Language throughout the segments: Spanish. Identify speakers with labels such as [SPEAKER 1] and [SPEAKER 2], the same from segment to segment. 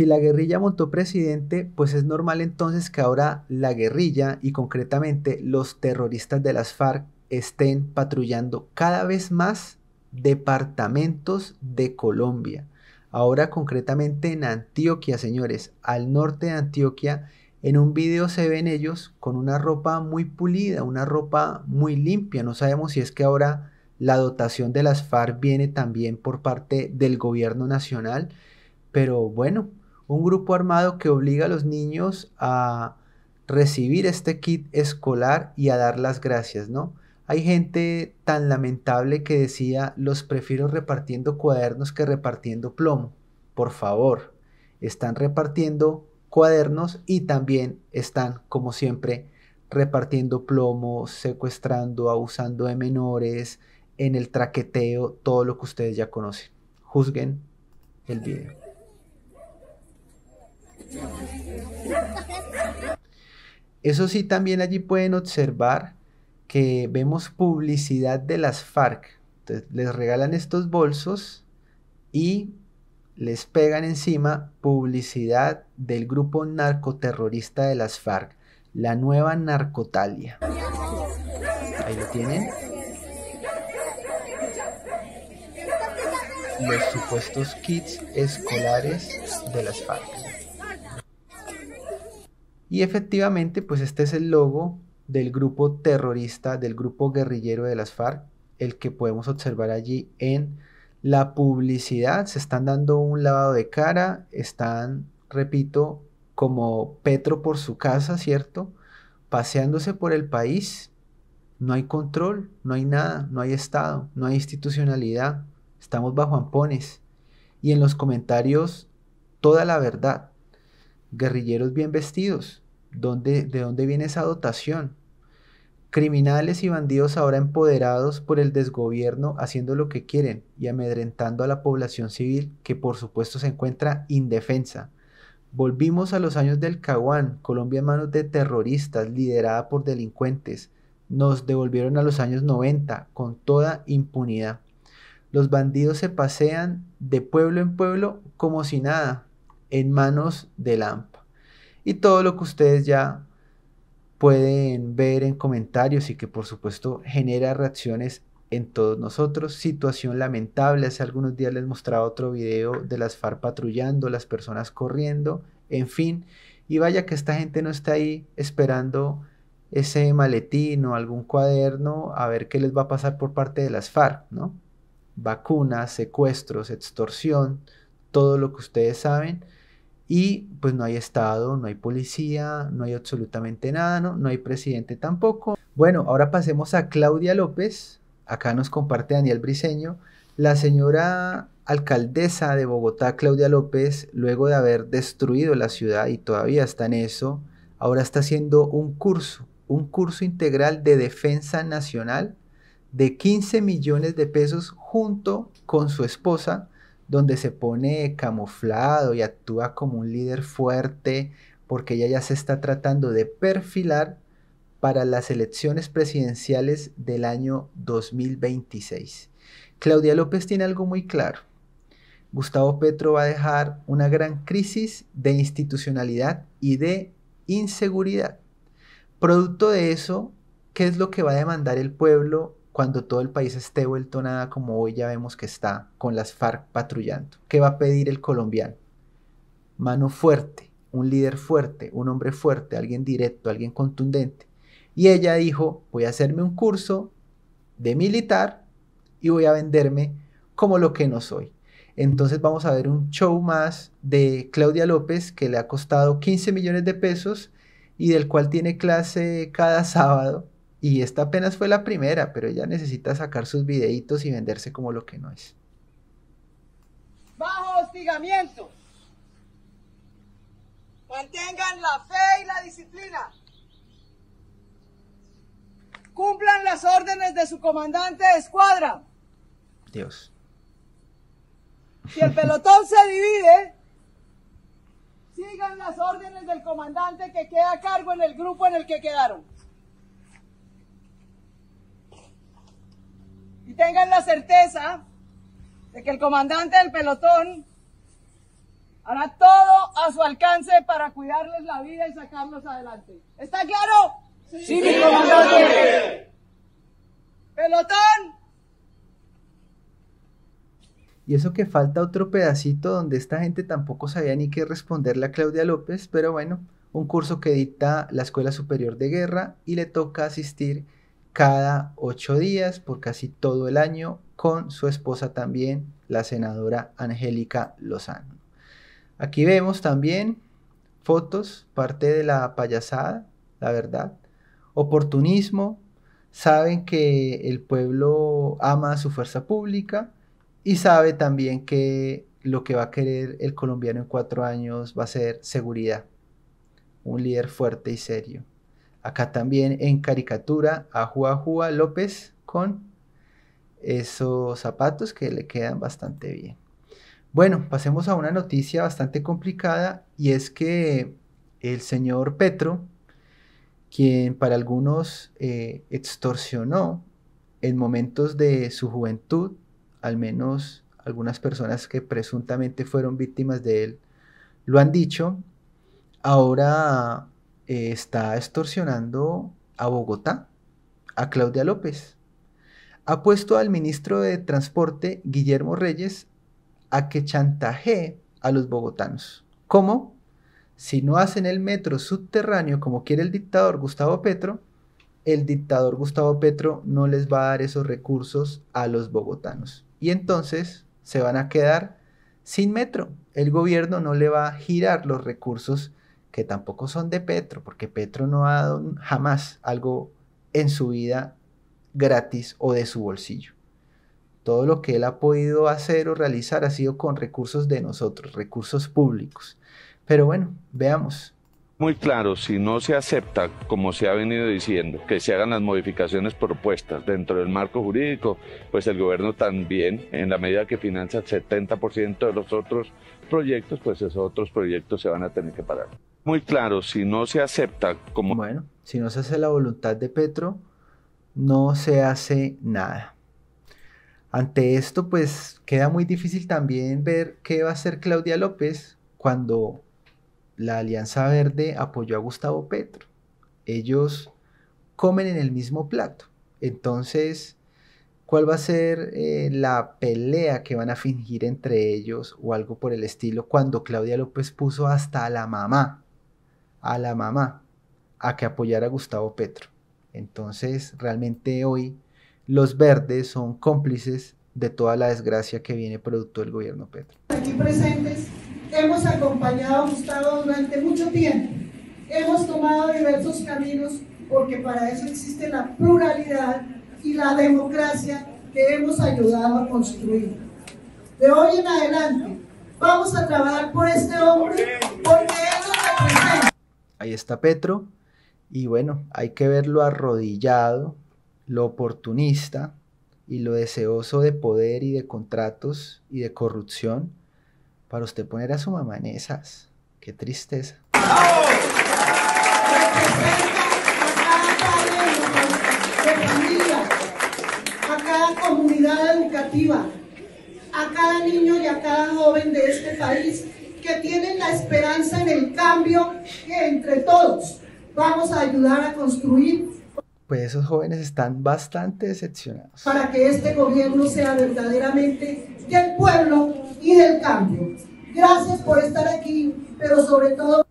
[SPEAKER 1] Si la guerrilla montó presidente, pues es normal entonces que ahora la guerrilla y concretamente los terroristas de las FARC estén patrullando cada vez más departamentos de Colombia. Ahora concretamente en Antioquia, señores, al norte de Antioquia, en un video se ven ellos con una ropa muy pulida, una ropa muy limpia. No sabemos si es que ahora la dotación de las FARC viene también por parte del gobierno nacional, pero bueno, un grupo armado que obliga a los niños a recibir este kit escolar y a dar las gracias, ¿no? Hay gente tan lamentable que decía, los prefiero repartiendo cuadernos que repartiendo plomo. Por favor, están repartiendo cuadernos y también están, como siempre, repartiendo plomo, secuestrando, abusando de menores, en el traqueteo, todo lo que ustedes ya conocen. Juzguen el video. Eso sí, también allí pueden observar que vemos publicidad de las FARC. Entonces, les regalan estos bolsos y les pegan encima publicidad del grupo narcoterrorista de las FARC, la nueva Narcotalia. Ahí lo tienen. Los supuestos kits escolares de las FARC. Y efectivamente, pues este es el logo del grupo terrorista, del grupo guerrillero de las FARC, el que podemos observar allí en la publicidad. Se están dando un lavado de cara, están, repito, como Petro por su casa, ¿cierto? Paseándose por el país. No hay control, no hay nada, no hay Estado, no hay institucionalidad. Estamos bajo ampones. Y en los comentarios, toda la verdad. Guerrilleros bien vestidos, ¿De dónde viene esa dotación? Criminales y bandidos ahora empoderados por el desgobierno haciendo lo que quieren y amedrentando a la población civil que por supuesto se encuentra indefensa. Volvimos a los años del Caguán, Colombia en manos de terroristas liderada por delincuentes. Nos devolvieron a los años 90 con toda impunidad. Los bandidos se pasean de pueblo en pueblo como si nada, en manos del AMPA y todo lo que ustedes ya pueden ver en comentarios y que por supuesto genera reacciones en todos nosotros. Situación lamentable, hace algunos días les mostraba otro video de las FARC patrullando, las personas corriendo, en fin. Y vaya que esta gente no está ahí esperando ese maletín o algún cuaderno a ver qué les va a pasar por parte de las FARC, ¿no? Vacunas, secuestros, extorsión, todo lo que ustedes saben y pues no hay Estado, no hay policía, no hay absolutamente nada, no, hay presidente tampoco. Bueno, ahora pasemos a Claudia López. Acá nos comparte Daniel Briseño. La señora alcaldesa de Bogotá, Claudia López, luego de haber destruido la ciudad y todavía está en eso, ahora está haciendo un curso, un curso integral de defensa nacional de 15 millones de pesos junto con su esposa donde se pone camuflado y actúa como un líder fuerte porque ella ya se está tratando de perfilar para las elecciones presidenciales del año 2026. Claudia López tiene algo muy claro. Gustavo Petro va a dejar una gran crisis de institucionalidad y de inseguridad. Producto de eso, ¿qué es lo que va a demandar el pueblo cuando todo el país esté vuelto nada como hoy ya vemos que está, con las FARC patrullando. ¿Qué va a pedir el colombiano? Mano fuerte, un líder fuerte, un hombre fuerte, alguien directo, alguien contundente. Y ella dijo, voy a hacerme un curso de militar y voy a venderme como lo que no soy. Entonces vamos a ver un show más de Claudia López que le ha costado 15 millones de pesos y del cual tiene clase cada sábado y esta apenas fue la primera, pero ella necesita sacar sus videitos y venderse como lo que no es. Bajo hostigamiento. Mantengan la fe y la disciplina. Cumplan las órdenes de su comandante de escuadra. Dios. Si el pelotón se divide, sigan las órdenes del comandante que queda a cargo en el grupo en el que quedaron. y tengan la certeza de que el comandante del pelotón hará todo a su alcance para cuidarles la vida y sacarlos adelante. ¿Está claro? Sí, sí, comandante. Pelotón. Y eso que falta otro pedacito donde esta gente tampoco sabía ni qué responderle a Claudia López, pero bueno, un curso que dicta la Escuela Superior de Guerra y le toca asistir cada ocho días por casi todo el año con su esposa también, la senadora Angélica Lozano. Aquí vemos también fotos, parte de la payasada, la verdad, oportunismo, saben que el pueblo ama a su fuerza pública y sabe también que lo que va a querer el colombiano en cuatro años va a ser seguridad, un líder fuerte y serio. Acá también en caricatura a Juá López con esos zapatos que le quedan bastante bien. Bueno, pasemos a una noticia bastante complicada y es que el señor Petro, quien para algunos eh, extorsionó en momentos de su juventud, al menos algunas personas que presuntamente fueron víctimas de él lo han dicho, ahora eh, está extorsionando a Bogotá, a Claudia López. Ha puesto al ministro de Transporte, Guillermo Reyes, a que chantajee a los bogotanos. ¿Cómo? Si no hacen el metro subterráneo como quiere el dictador Gustavo Petro, el dictador Gustavo Petro no les va a dar esos recursos a los bogotanos. Y entonces se van a quedar sin metro. El gobierno no le va a girar los recursos que tampoco son de Petro, porque Petro no ha dado jamás algo en su vida gratis o de su bolsillo. Todo lo que él ha podido hacer o realizar ha sido con recursos de nosotros, recursos públicos. Pero bueno, veamos. Muy claro, si no se acepta, como se ha venido diciendo, que se hagan las modificaciones propuestas dentro del marco jurídico, pues el gobierno también, en la medida que financia el 70% de los otros proyectos, pues esos otros proyectos se van a tener que parar muy claro, si no se acepta como... Bueno, si no se hace la voluntad de Petro, no se hace nada. Ante esto, pues queda muy difícil también ver qué va a hacer Claudia López cuando la Alianza Verde apoyó a Gustavo Petro. Ellos comen en el mismo plato. Entonces, ¿cuál va a ser eh, la pelea que van a fingir entre ellos o algo por el estilo cuando Claudia López puso hasta a la mamá a la mamá a que apoyara a Gustavo Petro. Entonces, realmente hoy los verdes son cómplices de toda la desgracia que viene producto del gobierno Petro. Aquí presentes hemos acompañado a Gustavo durante mucho tiempo. Hemos tomado diversos caminos porque para eso existe la pluralidad y la democracia que hemos ayudado a construir. De hoy en adelante vamos a trabajar por este hombre, ahí está Petro, y bueno, hay que verlo arrodillado, lo oportunista y lo deseoso de poder y de contratos y de corrupción para usted poner a su mamá esas. Qué tristeza. comunidad educativa, a cada niño y a cada joven de este país tienen la esperanza en el cambio que entre todos vamos a ayudar a construir. Pues esos jóvenes están bastante decepcionados. Para que este gobierno sea verdaderamente del pueblo y del cambio. Gracias por estar aquí, pero sobre todo...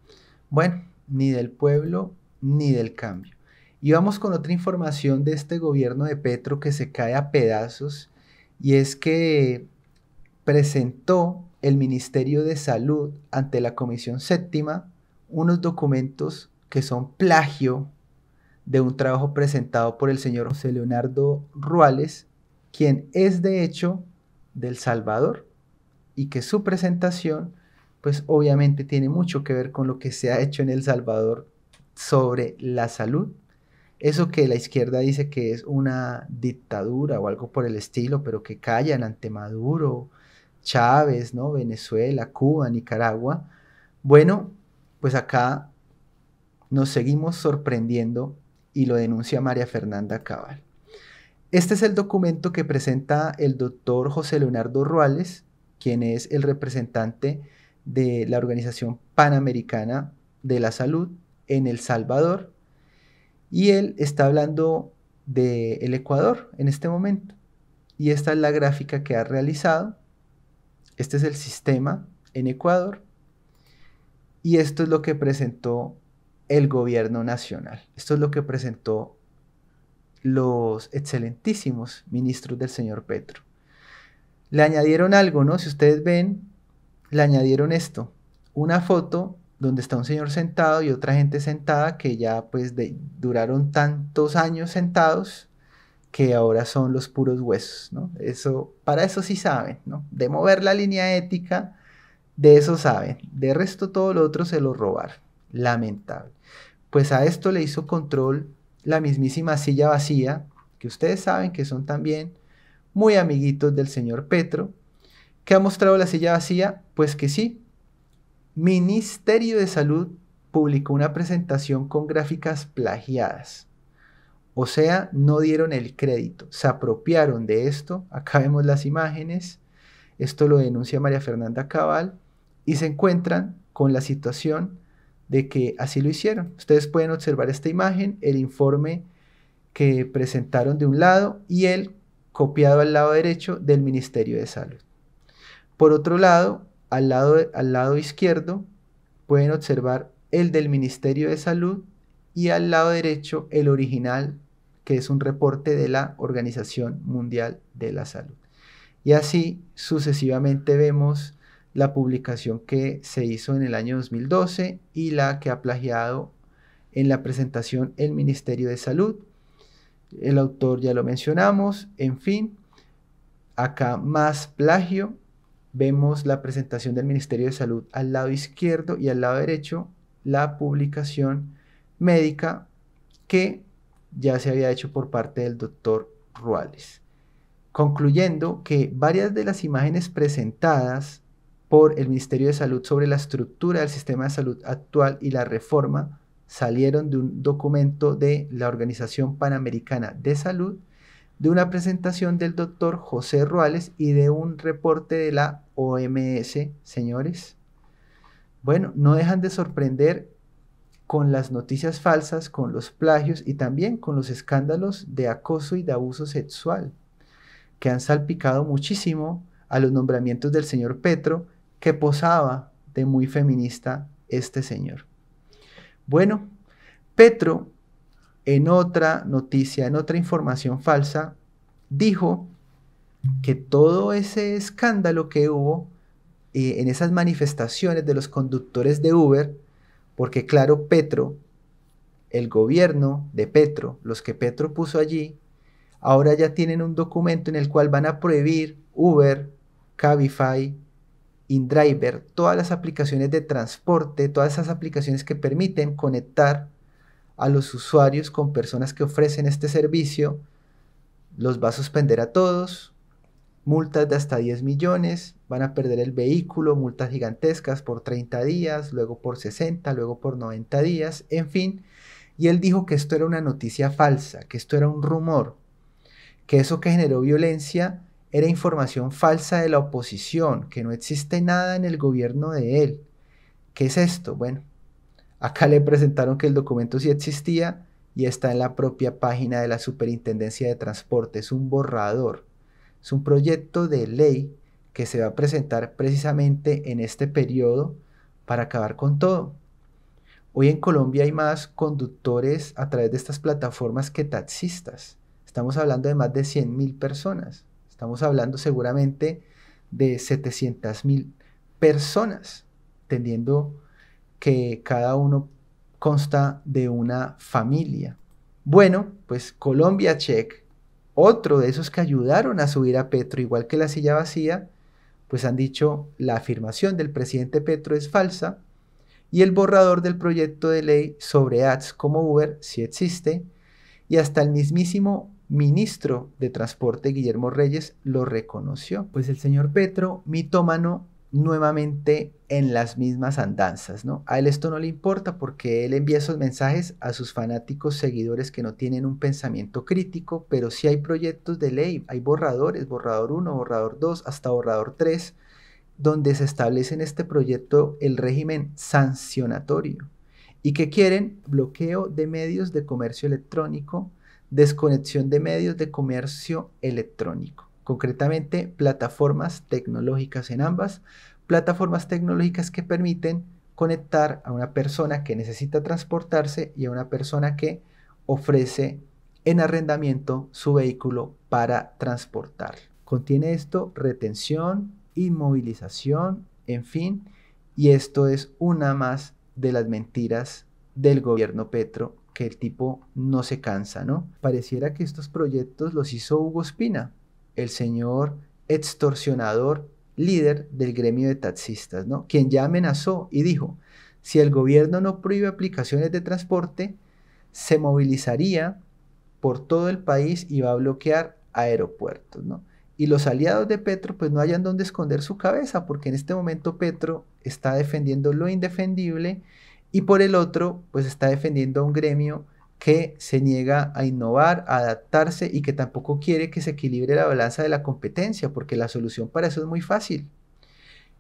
[SPEAKER 1] Bueno, ni del pueblo ni del cambio. Y vamos con otra información de este gobierno de Petro que se cae a pedazos y es que presentó el Ministerio de Salud ante la Comisión Séptima unos documentos que son plagio de un trabajo presentado por el señor José Leonardo Ruales, quien es de hecho del Salvador y que su presentación pues obviamente tiene mucho que ver con lo que se ha hecho en El Salvador sobre la salud. Eso que la izquierda dice que es una dictadura o algo por el estilo, pero que callan ante Maduro Chávez, ¿no? Venezuela, Cuba, Nicaragua. Bueno, pues acá nos seguimos sorprendiendo y lo denuncia María Fernanda Cabal. Este es el documento que presenta el doctor José Leonardo Ruales, quien es el representante de la Organización Panamericana de la Salud en El Salvador, y él está hablando del Ecuador en este momento. Y esta es la gráfica que ha realizado este es el sistema en Ecuador y esto es lo que presentó el gobierno nacional. Esto es lo que presentó los excelentísimos ministros del señor Petro. Le añadieron algo, ¿no? Si ustedes ven, le añadieron esto, una foto donde está un señor sentado y otra gente sentada que ya pues duraron tantos años sentados que ahora son los puros huesos, ¿no? Eso, para eso sí saben, ¿no? De mover la línea ética, de eso saben. De resto todo lo otro se lo robaron. Lamentable. Pues a esto le hizo control la mismísima silla vacía, que ustedes saben que son también muy amiguitos del señor Petro. ¿Qué ha mostrado la silla vacía? Pues que sí. Ministerio de Salud publicó una presentación con gráficas plagiadas o sea, no dieron el crédito, se apropiaron de esto. Acá vemos las imágenes. Esto lo denuncia María Fernanda Cabal y se encuentran con la situación de que así lo hicieron. Ustedes pueden observar esta imagen, el informe que presentaron de un lado y el copiado al lado derecho del Ministerio de Salud. Por otro lado, al lado, al lado izquierdo pueden observar el del Ministerio de Salud y al lado derecho el original que es un reporte de la Organización Mundial de la Salud. Y así sucesivamente vemos la publicación que se hizo en el año 2012 y la que ha plagiado en la presentación el Ministerio de Salud. El autor ya lo mencionamos, en fin, acá más plagio. Vemos la presentación del Ministerio de Salud al lado izquierdo y al lado derecho la publicación médica que ya se había hecho por parte del doctor Ruales, concluyendo que varias de las imágenes presentadas por el Ministerio de Salud sobre la estructura del sistema de salud actual y la reforma salieron de un documento de la Organización Panamericana de Salud, de una presentación del doctor José Ruales y de un reporte de la OMS, señores. Bueno, no dejan de sorprender con las noticias falsas, con los plagios y también con los escándalos de acoso y de abuso sexual que han salpicado muchísimo a los nombramientos del señor Petro, que posaba de muy feminista este señor. Bueno, Petro, en otra noticia, en otra información falsa, dijo que todo ese escándalo que hubo eh, en esas manifestaciones de los conductores de Uber, porque claro, Petro, el gobierno de Petro, los que Petro puso allí, ahora ya tienen un documento en el cual van a prohibir Uber, Cabify, InDriver, todas las aplicaciones de transporte, todas esas aplicaciones que permiten conectar a los usuarios con personas que ofrecen este servicio, los va a suspender a todos, multas de hasta 10 millones, van a perder el vehículo, multas gigantescas por 30 días, luego por 60, luego por 90 días, en fin. Y él dijo que esto era una noticia falsa, que esto era un rumor, que eso que generó violencia era información falsa de la oposición, que no existe nada en el gobierno de él. ¿Qué es esto? Bueno, acá le presentaron que el documento sí existía y está en la propia página de la Superintendencia de Transporte, es un borrador. Es un proyecto de ley que se va a presentar precisamente en este periodo para acabar con todo. Hoy en Colombia hay más conductores a través de estas plataformas que taxistas. Estamos hablando de más de 100.000 personas. Estamos hablando seguramente de 700.000 personas, teniendo que cada uno consta de una familia. Bueno, pues Colombia Check otro de esos que ayudaron a subir a Petro, igual que la silla vacía, pues han dicho la afirmación del presidente Petro es falsa y el borrador del proyecto de ley sobre ads como Uber sí existe y hasta el mismísimo ministro de Transporte Guillermo Reyes lo reconoció. Pues el señor Petro, mitómano, nuevamente en las mismas andanzas, ¿no? A él esto no le importa porque él envía esos mensajes a sus fanáticos seguidores que no tienen un pensamiento crítico, pero sí hay proyectos de ley, hay borradores, borrador 1, borrador 2, hasta borrador 3, donde se establece en este proyecto el régimen sancionatorio y que quieren bloqueo de medios de comercio electrónico, desconexión de medios de comercio electrónico concretamente plataformas tecnológicas en ambas, plataformas tecnológicas que permiten conectar a una persona que necesita transportarse y a una persona que ofrece en arrendamiento su vehículo para transportar. Contiene esto retención, inmovilización, en fin, y esto es una más de las mentiras del gobierno Petro, que el tipo no se cansa, ¿no? Pareciera que estos proyectos los hizo Hugo Espina, el señor extorsionador líder del gremio de taxistas, ¿no? quien ya amenazó y dijo, si el gobierno no prohíbe aplicaciones de transporte, se movilizaría por todo el país y va a bloquear aeropuertos. ¿no? Y los aliados de Petro pues no hayan dónde esconder su cabeza, porque en este momento Petro está defendiendo lo indefendible y por el otro pues está defendiendo a un gremio que se niega a innovar, a adaptarse y que tampoco quiere que se equilibre la balanza de la competencia, porque la solución para eso es muy fácil.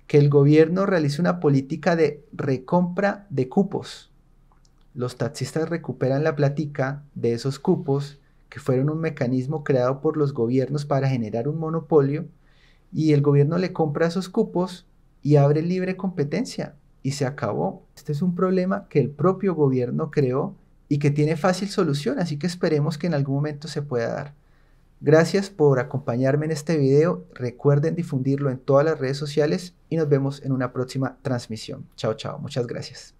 [SPEAKER 1] Que el gobierno realice una política de recompra de cupos. Los taxistas recuperan la platica de esos cupos, que fueron un mecanismo creado por los gobiernos para generar un monopolio, y el gobierno le compra esos cupos y abre libre competencia. Y se acabó. Este es un problema que el propio gobierno creó y que tiene fácil solución, así que esperemos que en algún momento se pueda dar. Gracias por acompañarme en este video, recuerden difundirlo en todas las redes sociales y nos vemos en una próxima transmisión. Chao, chao, muchas gracias.